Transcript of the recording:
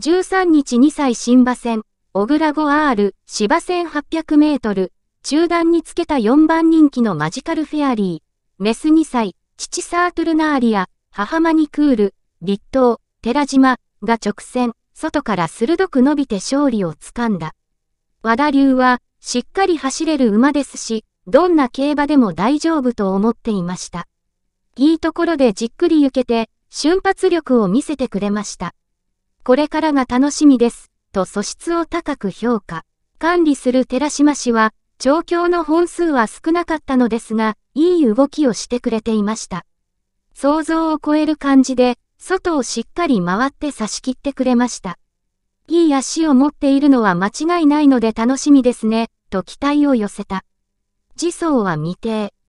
13日2歳新馬戦、小倉 5R、芝1 800メートル、中段につけた4番人気のマジカルフェアリー、メス2歳、父サートゥルナーリア、母マニクール、立東、寺島、が直線、外から鋭く伸びて勝利をつかんだ。和田流は、しっかり走れる馬ですし、どんな競馬でも大丈夫と思っていました。いいところでじっくり行けて、瞬発力を見せてくれました。これからが楽しみです、と素質を高く評価。管理する寺島氏は、調教の本数は少なかったのですが、いい動きをしてくれていました。想像を超える感じで、外をしっかり回って差し切ってくれました。いい足を持っているのは間違いないので楽しみですね、と期待を寄せた。次走は未定。